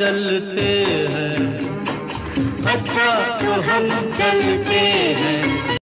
चलते हैं अच्छा तो हम चलते हैं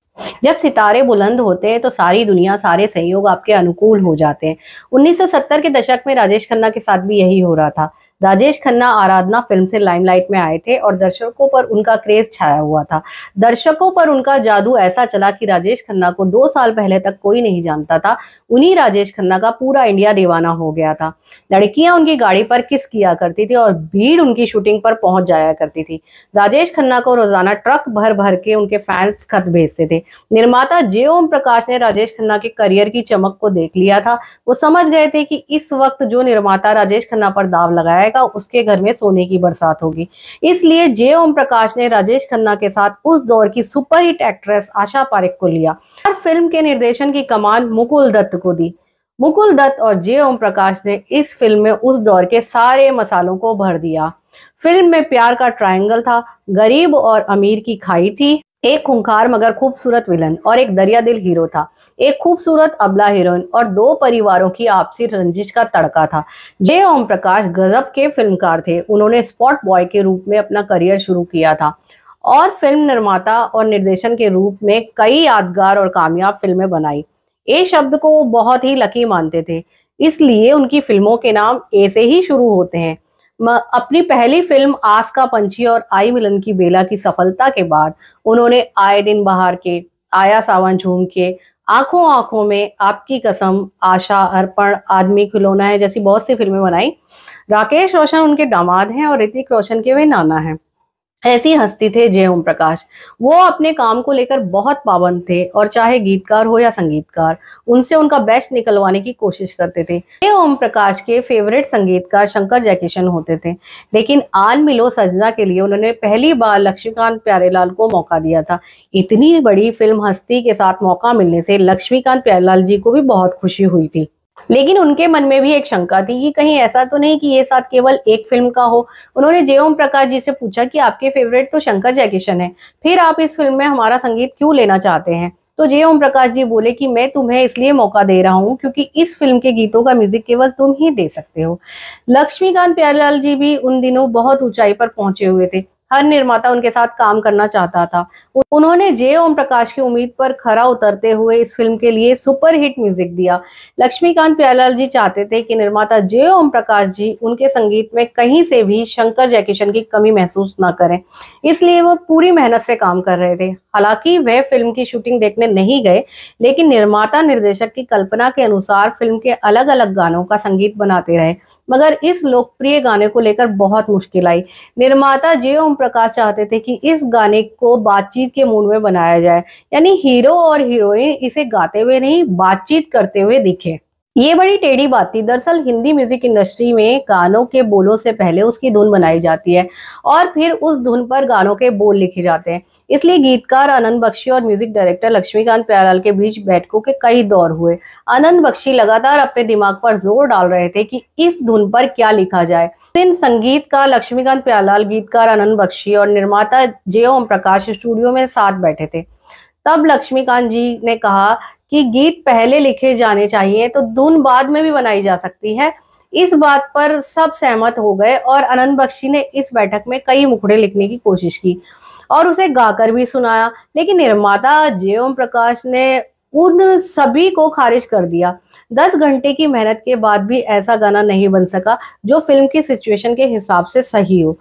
जब सितारे बुलंद होते हैं तो सारी दुनिया सारे सहयोग आपके अनुकूल हो जाते हैं 1970 के दशक में राजेश खन्ना के साथ भी यही हो रहा था राजेश खन्ना आराधना फिल्म से लाइमलाइट में आए थे और दर्शकों पर उनका क्रेज छाया हुआ था दर्शकों पर उनका जादू ऐसा चला कि राजेश खन्ना को दो साल पहले तक कोई नहीं जानता था उन्हीं राजेश खन्ना का पूरा इंडिया दीवाना हो गया था लड़कियां उनकी गाड़ी पर किस किया करती थी और भीड़ उनकी शूटिंग पर पहुंच जाया करती थी राजेश खन्ना को रोजाना ट्रक भर भर के उनके फैंस खत भेजते थे निर्माता जे ओम प्रकाश ने राजेश खन्ना के करियर की चमक को देख लिया था वो समझ गए थे कि इस वक्त जो निर्माता राजेश खन्ना पर दाव लगाया जाएगा उसके घर में सोने की बरसात होगी इसलिए जय ओम प्रकाश ने राजेश खन्ना के साथ उस दौर की सुपरहिट एक्ट्रेस आशा पारेख को लिया और फिल्म के निर्देशन की कमान मुकुल दत्त को दी मुकुल दत्त और जय ओम प्रकाश ने इस फिल्म में उस दौर के सारे मसालों को भर दिया फिल्म में प्यार का ट्रायंगल था गरीब और अमीर की खाई थी एक खूंखार मगर खूबसूरत विलन और एक दरिया दिल हीरो था एक खूबसूरत अबला हीरोइन और दो परिवारों की आपसी रंजिश का तड़का था जय ओम प्रकाश गजब के फिल्मकार थे उन्होंने स्पॉट बॉय के रूप में अपना करियर शुरू किया था और फिल्म निर्माता और निर्देशन के रूप में कई यादगार और कामयाब फिल्में बनाई ए शब्द को वो बहुत ही लकी मानते थे इसलिए उनकी फिल्मों के नाम ए से ही शुरू होते हैं अपनी पहली फिल्म आस का पंछी और आई मिलन की बेला की सफलता के बाद उन्होंने आए दिन बहार के आया सावन झूम के आंखों आंखों में आपकी कसम आशा अर्पण आदमी खिलौना है जैसी बहुत सी फिल्में बनाई राकेश रोशन उनके दामाद हैं और ऋतिक रोशन के वे नाना हैं ऐसी हस्ती थे जय ओम प्रकाश वो अपने काम को लेकर बहुत पाबंद थे और चाहे गीतकार हो या संगीतकार उनसे उनका बेस्ट निकलवाने की कोशिश करते थे जय ओम प्रकाश के फेवरेट संगीतकार शंकर जयकिशन होते थे लेकिन आन मिलो सजना के लिए उन्होंने पहली बार लक्ष्मीकांत प्यारेलाल को मौका दिया था इतनी बड़ी फिल्म हस्ती के साथ मौका मिलने से लक्ष्मीकांत प्यारेलाल जी को भी बहुत खुशी हुई थी लेकिन उनके मन में भी एक शंका थी कि कहीं ऐसा तो नहीं कि ये साथ केवल एक फिल्म का हो उन्होंने जय ओम प्रकाश जी से पूछा कि आपके फेवरेट तो शंकर जयकिशन है फिर आप इस फिल्म में हमारा संगीत क्यों लेना चाहते हैं तो जय ओम प्रकाश जी बोले कि मैं तुम्हें इसलिए मौका दे रहा हूँ क्योंकि इस फिल्म के गीतों का म्यूजिक केवल तुम ही दे सकते हो लक्ष्मीकांत प्यारेलाल जी भी उन दिनों बहुत ऊंचाई पर पहुंचे हुए थे हर निर्माता उनके साथ काम करना चाहता था उन्होंने जय ओम प्रकाश की उम्मीद पर खरा उतरते हुए इस फिल्म के लिए सुपरहिट म्यूजिक दिया लक्ष्मीकांत प्यालाल जी चाहते थे कि निर्माता जय ओम प्रकाश जी उनके संगीत में कहीं से भी शंकर जयकिशन की कमी महसूस न करें इसलिए वो पूरी मेहनत से काम कर रहे थे हालांकि वह फिल्म की शूटिंग देखने नहीं गए लेकिन निर्माता निर्देशक की कल्पना के अनुसार फिल्म के अलग अलग गानों का संगीत बनाते रहे मगर इस लोकप्रिय गाने को लेकर बहुत मुश्किल आई निर्माता जय ओम प्रकाश चाहते थे कि इस गाने को बातचीत के मूड में बनाया जाए यानी हीरो और हीरोइन इसे गाते हुए नहीं बातचीत करते हुए दिखे ये बड़ी टेढ़ी बात थी दरअसल हिंदी म्यूजिक इंडस्ट्री में गानों के बोलों से पहले उसकी धुन बनाई जाती है और फिर उस धुन पर गानों के बोल लिखे जाते हैं इसलिए गीतकार आनंद बख्शी और म्यूजिक डायरेक्टर लक्ष्मीकांत प्याराल के बीच बैठकों के कई दौर हुए आनंद बख्शी लगातार अपने दिमाग पर जोर डाल रहे थे कि इस धुन पर क्या लिखा जाए दिन संगीतकार लक्ष्मीकांत प्यालाल गीतकार आनंद बख्शी और निर्माता जय ओम प्रकाश स्टूडियो में साथ बैठे थे तब लक्ष्मीकांत जी ने कहा कि गीत पहले लिखे जाने चाहिए तो धुन बाद में भी बनाई जा सकती है इस बात पर सब सहमत हो गए और अनंत बख्शी ने इस बैठक में कई मुखड़े लिखने की कोशिश की और उसे गाकर भी सुनाया लेकिन निर्माता जय ओम प्रकाश ने उन सभी को खारिज कर दिया दस घंटे की मेहनत के बाद भी ऐसा गाना नहीं बन सका जो फिल्म की सिचुएशन के हिसाब से सही हो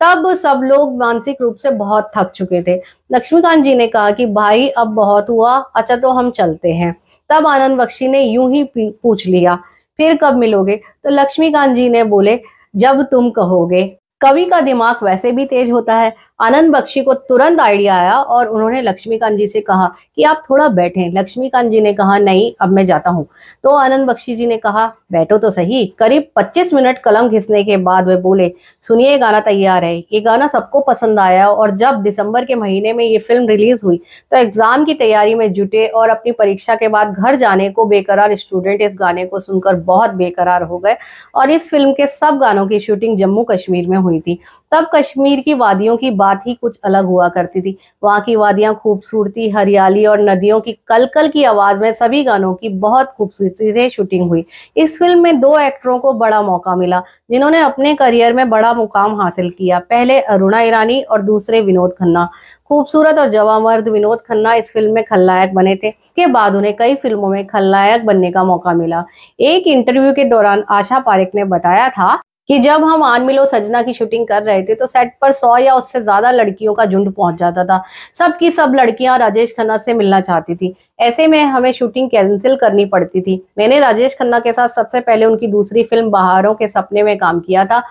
तब सब लोग मानसिक रूप से बहुत थक चुके थे लक्ष्मीकांत जी ने कहा कि भाई अब बहुत हुआ अच्छा तो हम चलते हैं तब आनंद बख्शी ने यूं ही पूछ लिया फिर कब मिलोगे तो लक्ष्मीकांत जी ने बोले जब तुम कहोगे कवि का दिमाग वैसे भी तेज होता है आनंद बख्शी को तुरंत आइडिया आया और उन्होंने लक्ष्मीकांत जी से कहा कि आप थोड़ा बैठें लक्ष्मीकांत जी ने कहा नहीं अब मैं जाता हूँ तो आनंद बख्शी जी ने कहा बैठो तो सही करीब 25 मिनट कलम घिसने के बाद वे बोले सुनिए गाना तैयार है ये गाना सबको पसंद आया और जब दिसंबर के महीने में ये फिल्म रिलीज हुई तो एग्जाम की तैयारी में जुटे और अपनी परीक्षा के बाद घर जाने को बेकरार स्टूडेंट इस गाने को सुनकर बहुत बेकरार हो गए और इस फिल्म के सब गानों की शूटिंग जम्मू कश्मीर में हुई थी तब कश्मीर की वादियों की बात बात ही कुछ अलग हुआ करती थी वहाँ की वादियाँ खूबसूरती हरियाली और नदियों की कलकल -कल की आवाज़ में सभी गानों की बहुत खूबसूरती से शूटिंग हुई इस फिल्म में दो एक्टरों को बड़ा मौका मिला जिन्होंने अपने करियर में बड़ा मुकाम हासिल किया पहले अरुणा ईरानी और दूसरे विनोद खन्ना खूबसूरत और जवामर्द विनोद खन्ना इस फिल्म में खलनायक बने थे के बाद उन्हें कई फिल्मों में खलनायक बनने का मौका मिला एक इंटरव्यू के दौरान आशा पारेख ने बताया था कि जब हम आन मिलो सजना की शूटिंग कर रहे थे तो सेट पर सौ या उससे ज्यादा लड़कियों का झुंड पहुंच जाता था सबकी सब लड़कियां राजेश खन्ना से मिलना चाहती थी ऐसे में हमें शूटिंग कैंसिल करनी पड़ती थी मैंने राजेश खन्ना के साथ सबसे पहले उनकी दूसरी फिल्म बहारों के सपने में काम किया था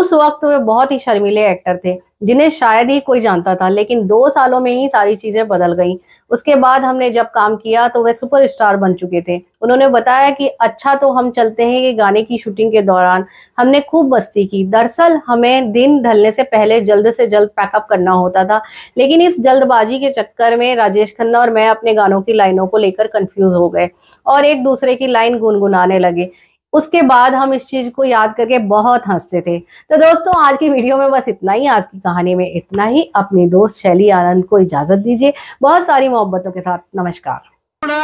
उस वक्त वे बहुत ही शर्मिले एक्टर थे जिन्हें शायद ही कोई जानता था लेकिन दो सालों में ही सारी चीजें बदल गईं उसके बाद हमने जब काम किया तो वे सुपरस्टार बन चुके थे उन्होंने बताया कि अच्छा तो हम चलते हैं कि गाने की शूटिंग के दौरान हमने खूब मस्ती की दरअसल हमें दिन ढलने से पहले जल्द से जल्द पैकअप करना होता था लेकिन इस जल्दबाजी के चक्कर में राजेश खन्ना और मैं अपने गानों की लाइन लाइनों को लेकर कंफ्यूज हो गए और एक दूसरे की लाइन गुनगुनाने लगे उसके बाद हम इस चीज को याद करके बहुत हंसते थे तो दोस्तों आज की वीडियो में बस इतना ही आज की कहानी में इतना ही अपने दोस्त शैली आनंद को इजाजत दीजिए बहुत सारी मोहब्बतों के साथ नमस्कार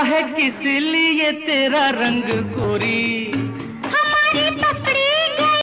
है किस लिए तेरा रंग